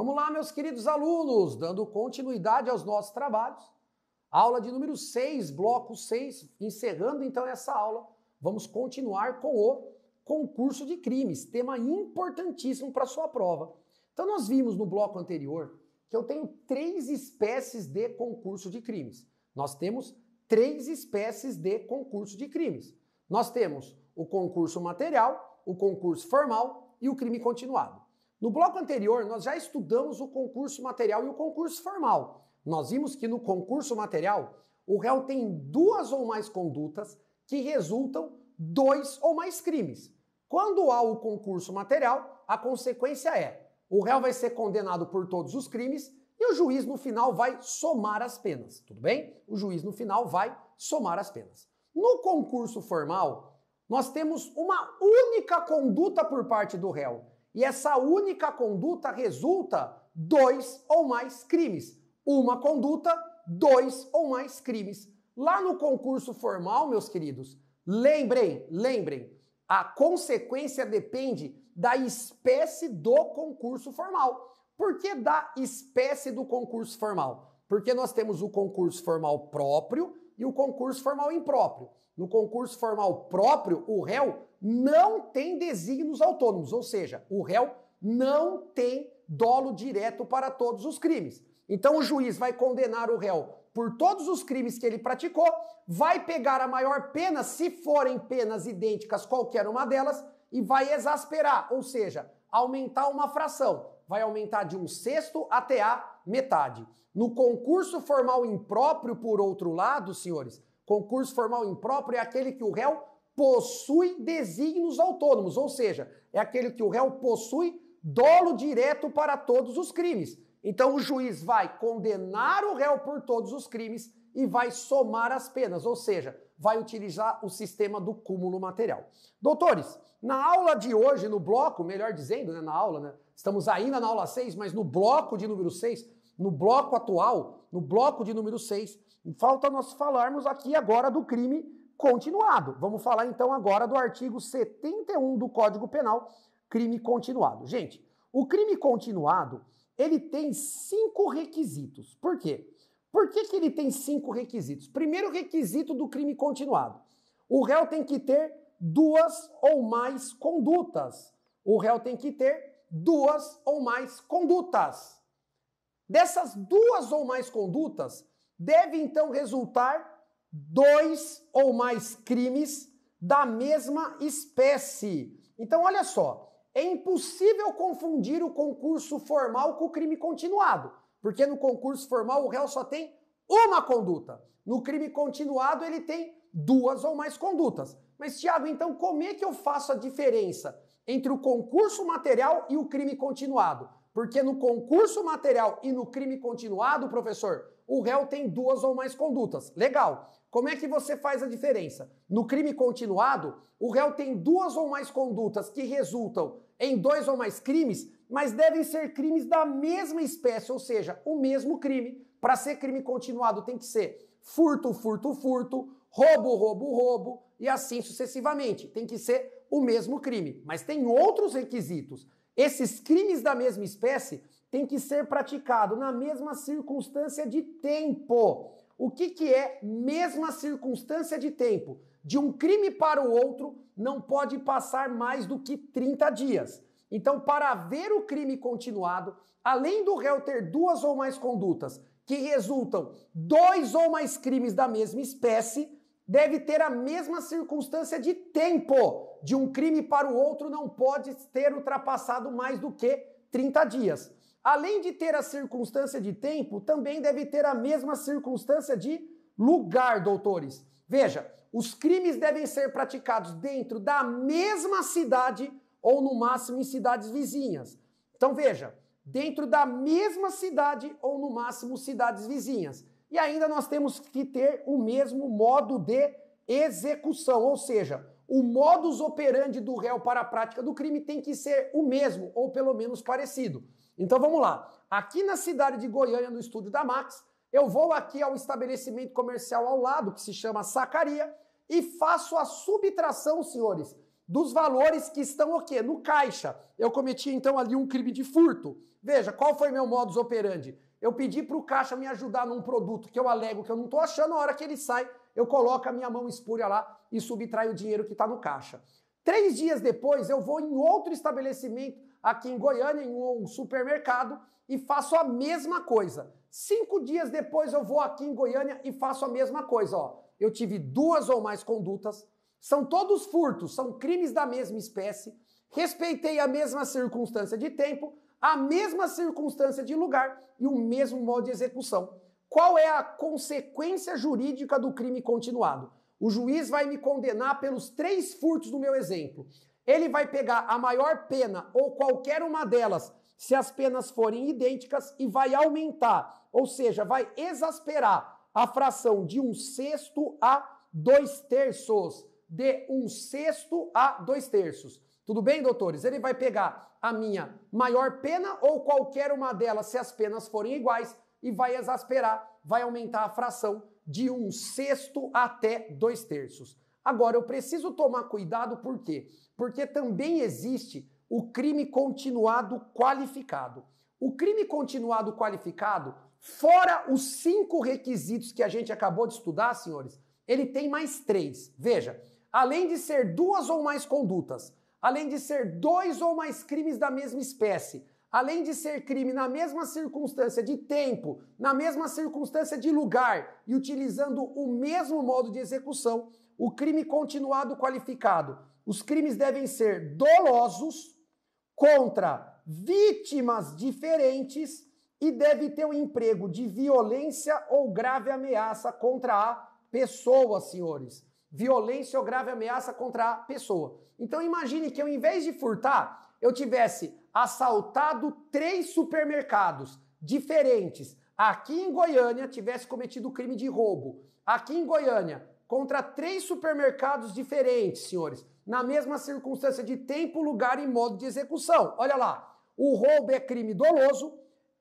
Vamos lá, meus queridos alunos, dando continuidade aos nossos trabalhos. Aula de número 6, bloco 6, encerrando então essa aula, vamos continuar com o concurso de crimes, tema importantíssimo para sua prova. Então nós vimos no bloco anterior que eu tenho três espécies de concurso de crimes. Nós temos três espécies de concurso de crimes. Nós temos o concurso material, o concurso formal e o crime continuado. No bloco anterior, nós já estudamos o concurso material e o concurso formal. Nós vimos que no concurso material, o réu tem duas ou mais condutas que resultam dois ou mais crimes. Quando há o concurso material, a consequência é: o réu vai ser condenado por todos os crimes e o juiz no final vai somar as penas, tudo bem? O juiz no final vai somar as penas. No concurso formal, nós temos uma única conduta por parte do réu e essa única conduta resulta dois ou mais crimes. Uma conduta, dois ou mais crimes. Lá no concurso formal, meus queridos, lembrem, lembrem, a consequência depende da espécie do concurso formal. Por que da espécie do concurso formal? Porque nós temos o concurso formal próprio e o concurso formal impróprio. No concurso formal próprio, o réu não tem desígnios autônomos, ou seja, o réu não tem dolo direto para todos os crimes. Então o juiz vai condenar o réu por todos os crimes que ele praticou, vai pegar a maior pena, se forem penas idênticas, qualquer uma delas, e vai exasperar, ou seja, aumentar uma fração. Vai aumentar de um sexto até a metade. No concurso formal impróprio, por outro lado, senhores, Concurso formal impróprio é aquele que o réu possui desígnios autônomos, ou seja, é aquele que o réu possui dolo direto para todos os crimes. Então o juiz vai condenar o réu por todos os crimes e vai somar as penas, ou seja, vai utilizar o sistema do cúmulo material. Doutores, na aula de hoje, no bloco, melhor dizendo, né, na aula, né, estamos ainda na aula 6, mas no bloco de número 6, no bloco atual, no bloco de número 6, Falta nós falarmos aqui agora do crime continuado. Vamos falar então agora do artigo 71 do Código Penal, crime continuado. Gente, o crime continuado, ele tem cinco requisitos. Por quê? Por que, que ele tem cinco requisitos? Primeiro requisito do crime continuado. O réu tem que ter duas ou mais condutas. O réu tem que ter duas ou mais condutas. Dessas duas ou mais condutas, deve então resultar dois ou mais crimes da mesma espécie. Então, olha só, é impossível confundir o concurso formal com o crime continuado, porque no concurso formal o réu só tem uma conduta. No crime continuado ele tem duas ou mais condutas. Mas Tiago, então como é que eu faço a diferença entre o concurso material e o crime continuado? Porque no concurso material e no crime continuado, professor, o réu tem duas ou mais condutas. Legal. Como é que você faz a diferença? No crime continuado, o réu tem duas ou mais condutas que resultam em dois ou mais crimes, mas devem ser crimes da mesma espécie, ou seja, o mesmo crime. Para ser crime continuado, tem que ser furto, furto, furto, roubo, roubo, roubo e assim sucessivamente. Tem que ser o mesmo crime, mas tem outros requisitos. Esses crimes da mesma espécie têm que ser praticados na mesma circunstância de tempo. O que, que é mesma circunstância de tempo? De um crime para o outro não pode passar mais do que 30 dias. Então, para haver o crime continuado, além do réu ter duas ou mais condutas que resultam dois ou mais crimes da mesma espécie, deve ter a mesma circunstância de tempo de um crime para o outro não pode ter ultrapassado mais do que 30 dias. Além de ter a circunstância de tempo, também deve ter a mesma circunstância de lugar, doutores. Veja, os crimes devem ser praticados dentro da mesma cidade ou, no máximo, em cidades vizinhas. Então, veja, dentro da mesma cidade ou, no máximo, cidades vizinhas. E ainda nós temos que ter o mesmo modo de execução, ou seja, o modus operandi do réu para a prática do crime tem que ser o mesmo, ou pelo menos parecido. Então vamos lá. Aqui na cidade de Goiânia, no estúdio da Max, eu vou aqui ao estabelecimento comercial ao lado, que se chama Sacaria, e faço a subtração, senhores, dos valores que estão o quê? No caixa. Eu cometi então ali um crime de furto. Veja, qual foi meu modus operandi? Eu pedi para o caixa me ajudar num produto que eu alego que eu não estou achando, a hora que ele sai, eu coloco a minha mão espúria lá e subtrai o dinheiro que está no caixa. Três dias depois, eu vou em outro estabelecimento aqui em Goiânia, em um supermercado, e faço a mesma coisa. Cinco dias depois, eu vou aqui em Goiânia e faço a mesma coisa. Ó. Eu tive duas ou mais condutas, são todos furtos, são crimes da mesma espécie, respeitei a mesma circunstância de tempo, a mesma circunstância de lugar e o mesmo modo de execução. Qual é a consequência jurídica do crime continuado? O juiz vai me condenar pelos três furtos do meu exemplo. Ele vai pegar a maior pena ou qualquer uma delas, se as penas forem idênticas, e vai aumentar, ou seja, vai exasperar a fração de um sexto a dois terços. De um sexto a dois terços. Tudo bem, doutores? Ele vai pegar a minha maior pena ou qualquer uma delas, se as penas forem iguais, e vai exasperar, vai aumentar a fração de um sexto até dois terços. Agora, eu preciso tomar cuidado por quê? Porque também existe o crime continuado qualificado. O crime continuado qualificado, fora os cinco requisitos que a gente acabou de estudar, senhores, ele tem mais três. Veja, além de ser duas ou mais condutas, além de ser dois ou mais crimes da mesma espécie, além de ser crime na mesma circunstância de tempo, na mesma circunstância de lugar e utilizando o mesmo modo de execução, o crime continuado qualificado. Os crimes devem ser dolosos contra vítimas diferentes e deve ter o um emprego de violência ou grave ameaça contra a pessoa, senhores. Violência ou grave ameaça contra a pessoa. Então imagine que ao invés de furtar, eu tivesse assaltado três supermercados diferentes, aqui em Goiânia tivesse cometido crime de roubo, aqui em Goiânia, contra três supermercados diferentes, senhores, na mesma circunstância de tempo, lugar e modo de execução. Olha lá, o roubo é crime doloso,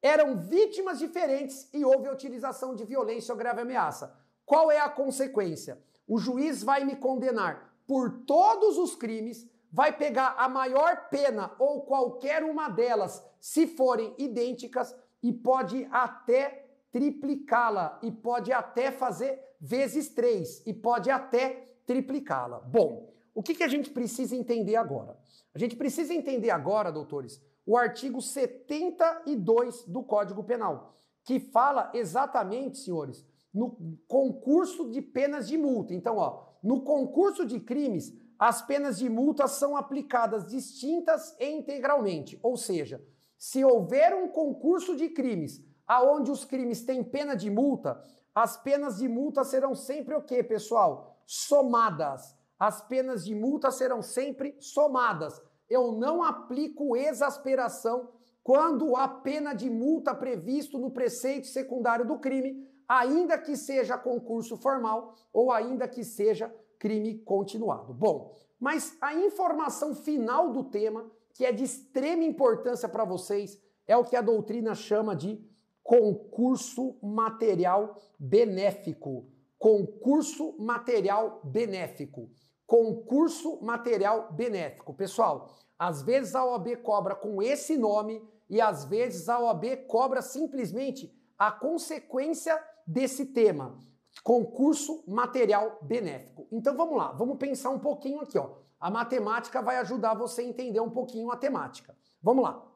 eram vítimas diferentes e houve a utilização de violência ou grave ameaça. Qual é a consequência? O juiz vai me condenar por todos os crimes vai pegar a maior pena ou qualquer uma delas, se forem idênticas, e pode até triplicá-la, e pode até fazer vezes três, e pode até triplicá-la. Bom, o que, que a gente precisa entender agora? A gente precisa entender agora, doutores, o artigo 72 do Código Penal, que fala exatamente, senhores, no concurso de penas de multa. Então, ó, no concurso de crimes, as penas de multa são aplicadas distintas e integralmente. Ou seja, se houver um concurso de crimes aonde os crimes têm pena de multa, as penas de multa serão sempre o quê, pessoal? Somadas. As penas de multa serão sempre somadas. Eu não aplico exasperação quando a pena de multa previsto no preceito secundário do crime, ainda que seja concurso formal ou ainda que seja crime continuado. Bom, mas a informação final do tema, que é de extrema importância para vocês, é o que a doutrina chama de concurso material benéfico. Concurso material benéfico. Concurso material benéfico. Pessoal, às vezes a OAB cobra com esse nome e às vezes a OAB cobra simplesmente a consequência desse tema. Concurso material benéfico. Então vamos lá, vamos pensar um pouquinho aqui, ó. A matemática vai ajudar você a entender um pouquinho a temática. Vamos lá.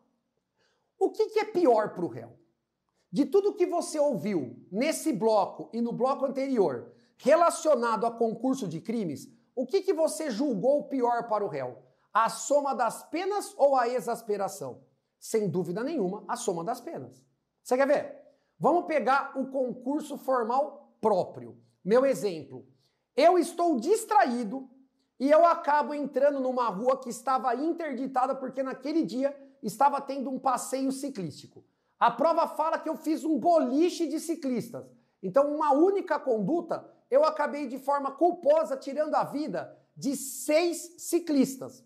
O que, que é pior para o réu? De tudo que você ouviu nesse bloco e no bloco anterior relacionado a concurso de crimes, o que, que você julgou pior para o réu? A soma das penas ou a exasperação? Sem dúvida nenhuma, a soma das penas. Você quer ver? Vamos pegar o concurso formal próprio. Meu exemplo, eu estou distraído e eu acabo entrando numa rua que estava interditada porque naquele dia estava tendo um passeio ciclístico. A prova fala que eu fiz um boliche de ciclistas. Então, uma única conduta, eu acabei de forma culposa tirando a vida de seis ciclistas.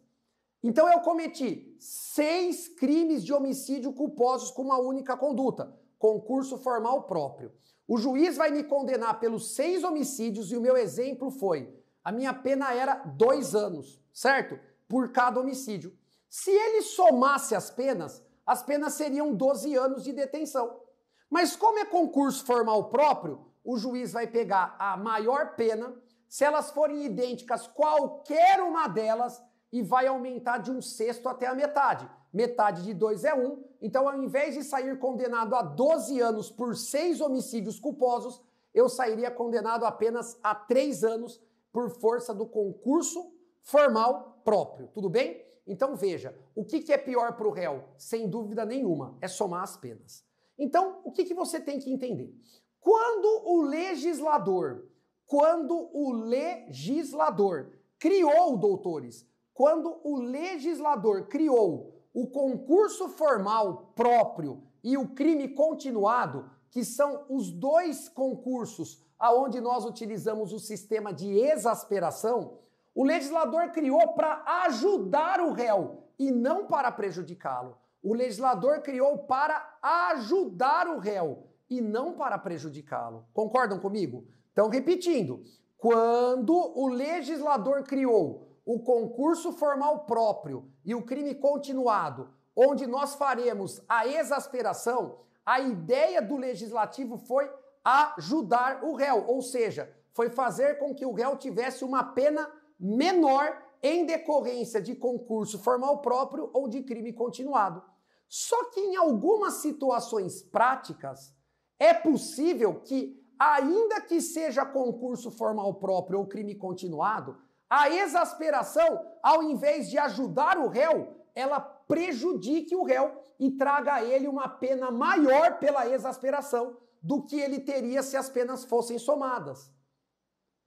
Então, eu cometi seis crimes de homicídio culposos com uma única conduta, concurso formal próprio. O juiz vai me condenar pelos seis homicídios e o meu exemplo foi: a minha pena era dois anos, certo? Por cada homicídio. Se ele somasse as penas, as penas seriam 12 anos de detenção. Mas como é concurso formal próprio, o juiz vai pegar a maior pena, se elas forem idênticas, qualquer uma delas, e vai aumentar de um sexto até a metade metade de 2 é 1. Um. Então, ao invés de sair condenado a 12 anos por seis homicídios culposos, eu sairia condenado apenas a 3 anos por força do concurso formal próprio. Tudo bem? Então veja, o que, é pior para o réu? Sem dúvida nenhuma, é somar as penas. Então, o que, que você tem que entender? Quando o legislador, quando o legislador criou, doutores, quando o legislador criou o concurso formal próprio e o crime continuado, que são os dois concursos aonde nós utilizamos o sistema de exasperação, o legislador criou para ajudar o réu e não para prejudicá-lo. O legislador criou para ajudar o réu e não para prejudicá-lo. Concordam comigo? Então, repetindo, quando o legislador criou o concurso formal próprio e o crime continuado, onde nós faremos a exasperação, a ideia do legislativo foi ajudar o réu, ou seja, foi fazer com que o réu tivesse uma pena menor em decorrência de concurso formal próprio ou de crime continuado. Só que em algumas situações práticas é possível que, ainda que seja concurso formal próprio ou crime continuado, a exasperação, ao invés de ajudar o réu, ela prejudique o réu e traga a ele uma pena maior pela exasperação do que ele teria se as penas fossem somadas.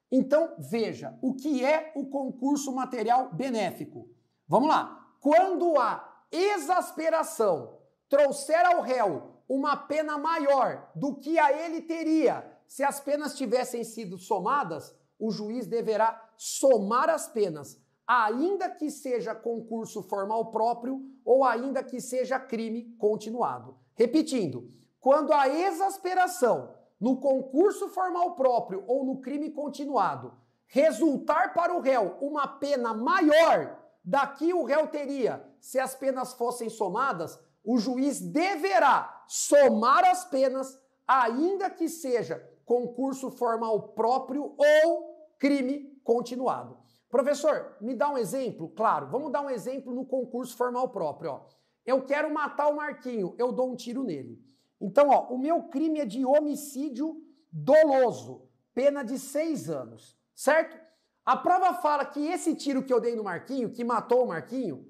Então, veja, o que é o concurso material benéfico? Vamos lá. Quando a exasperação trouxer ao réu uma pena maior do que a ele teria se as penas tivessem sido somadas, o juiz deverá somar as penas, ainda que seja concurso formal próprio ou ainda que seja crime continuado. Repetindo, quando a exasperação no concurso formal próprio ou no crime continuado resultar para o réu uma pena maior da que o réu teria se as penas fossem somadas, o juiz deverá somar as penas, ainda que seja concurso formal próprio ou crime continuado. Professor, me dá um exemplo? Claro, vamos dar um exemplo no concurso formal próprio. Ó. Eu quero matar o Marquinho, eu dou um tiro nele. Então, ó, o meu crime é de homicídio doloso, pena de seis anos, certo? A prova fala que esse tiro que eu dei no Marquinho, que matou o Marquinho,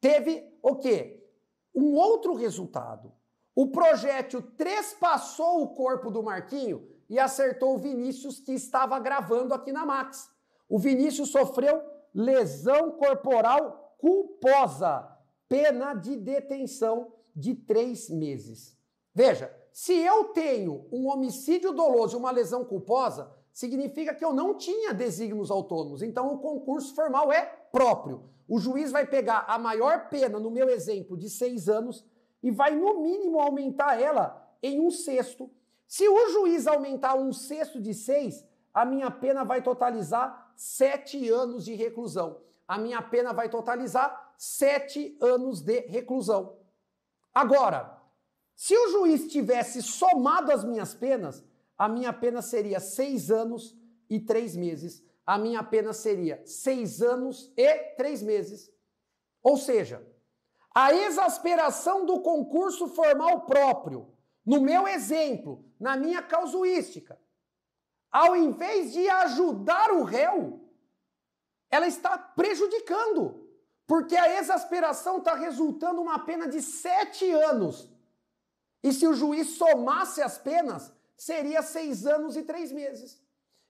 teve o quê? Um outro resultado. O projétil trespassou o corpo do Marquinho e acertou o Vinícius, que estava gravando aqui na Max. O Vinícius sofreu lesão corporal culposa, pena de detenção de três meses. Veja, se eu tenho um homicídio doloso e uma lesão culposa, significa que eu não tinha desígnios autônomos. Então o concurso formal é próprio. O juiz vai pegar a maior pena, no meu exemplo, de seis anos, e vai, no mínimo, aumentar ela em um sexto se o juiz aumentar um sexto de seis, a minha pena vai totalizar sete anos de reclusão. A minha pena vai totalizar sete anos de reclusão. Agora, se o juiz tivesse somado as minhas penas, a minha pena seria seis anos e três meses. A minha pena seria seis anos e três meses. Ou seja, a exasperação do concurso formal próprio no meu exemplo, na minha causuística, ao invés de ajudar o réu, ela está prejudicando, porque a exasperação está resultando uma pena de sete anos. E se o juiz somasse as penas, seria seis anos e três meses.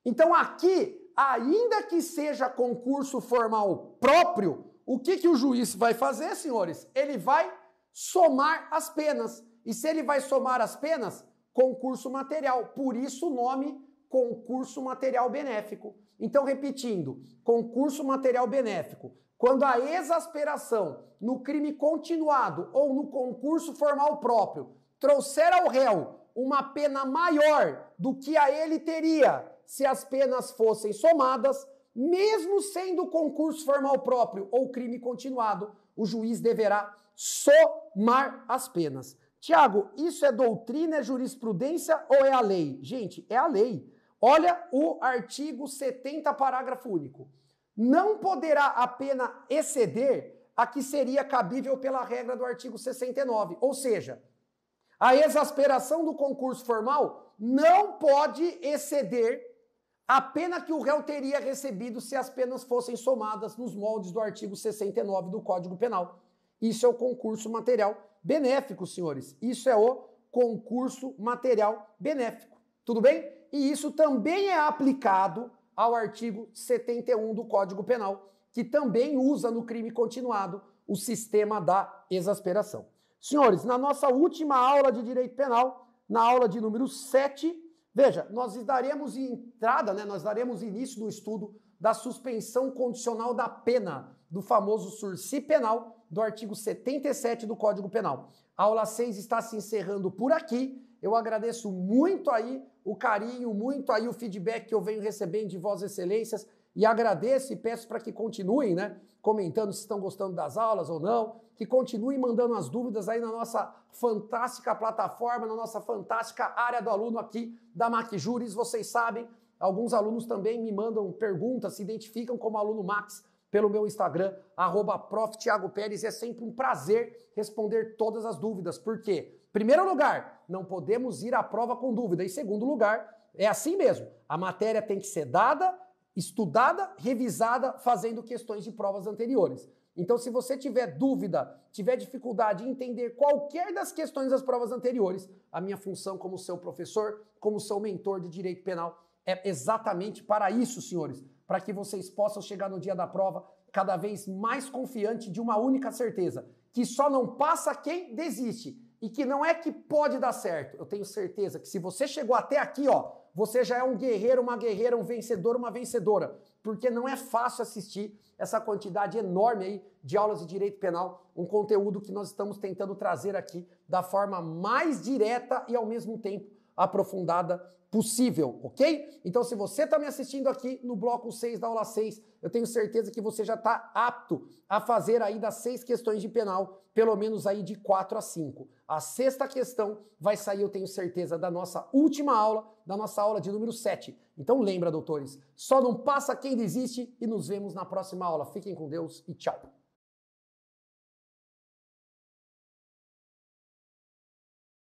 Então aqui, ainda que seja concurso formal próprio, o que, que o juiz vai fazer, senhores? Ele vai somar as penas. E se ele vai somar as penas, concurso material. Por isso o nome concurso material benéfico. Então, repetindo, concurso material benéfico. Quando a exasperação no crime continuado ou no concurso formal próprio trouxer ao réu uma pena maior do que a ele teria se as penas fossem somadas, mesmo sendo concurso formal próprio ou crime continuado, o juiz deverá somar as penas. Tiago, isso é doutrina, é jurisprudência ou é a lei? Gente, é a lei. Olha o artigo 70, parágrafo único. Não poderá a pena exceder a que seria cabível pela regra do artigo 69. Ou seja, a exasperação do concurso formal não pode exceder a pena que o réu teria recebido se as penas fossem somadas nos moldes do artigo 69 do Código Penal. Isso é o concurso material benéfico, senhores. Isso é o concurso material benéfico. Tudo bem? E isso também é aplicado ao artigo 71 do Código Penal, que também usa no crime continuado o sistema da exasperação. Senhores, na nossa última aula de direito penal, na aula de número 7, veja, nós daremos entrada, né, nós daremos início no estudo da suspensão condicional da pena, do famoso sursi penal, do artigo 77 do Código Penal. A aula 6 está se encerrando por aqui. Eu agradeço muito aí o carinho, muito aí o feedback que eu venho recebendo de Vossas Excelências e agradeço e peço para que continuem, né, comentando se estão gostando das aulas ou não, que continuem mandando as dúvidas aí na nossa fantástica plataforma, na nossa fantástica área do aluno aqui da MacJuris. Vocês sabem, alguns alunos também me mandam perguntas, se identificam como aluno Max pelo meu Instagram, arroba prof. Thiago Pérez. É sempre um prazer responder todas as dúvidas. Por quê? Primeiro lugar, não podemos ir à prova com dúvida. E segundo lugar, é assim mesmo. A matéria tem que ser dada, estudada, revisada, fazendo questões de provas anteriores. Então, se você tiver dúvida, tiver dificuldade em entender qualquer das questões das provas anteriores, a minha função como seu professor, como seu mentor de direito penal, é exatamente para isso, senhores para que vocês possam chegar no dia da prova cada vez mais confiante de uma única certeza, que só não passa quem desiste e que não é que pode dar certo. Eu tenho certeza que se você chegou até aqui, ó, você já é um guerreiro, uma guerreira, um vencedor, uma vencedora, porque não é fácil assistir essa quantidade enorme aí de aulas de direito penal, um conteúdo que nós estamos tentando trazer aqui da forma mais direta e ao mesmo tempo aprofundada possível, ok? Então, se você está me assistindo aqui no bloco 6 da aula 6, eu tenho certeza que você já está apto a fazer aí das seis questões de penal, pelo menos aí de 4 a 5. A sexta questão vai sair, eu tenho certeza, da nossa última aula, da nossa aula de número 7. Então lembra, doutores, só não passa quem desiste e nos vemos na próxima aula. Fiquem com Deus e tchau.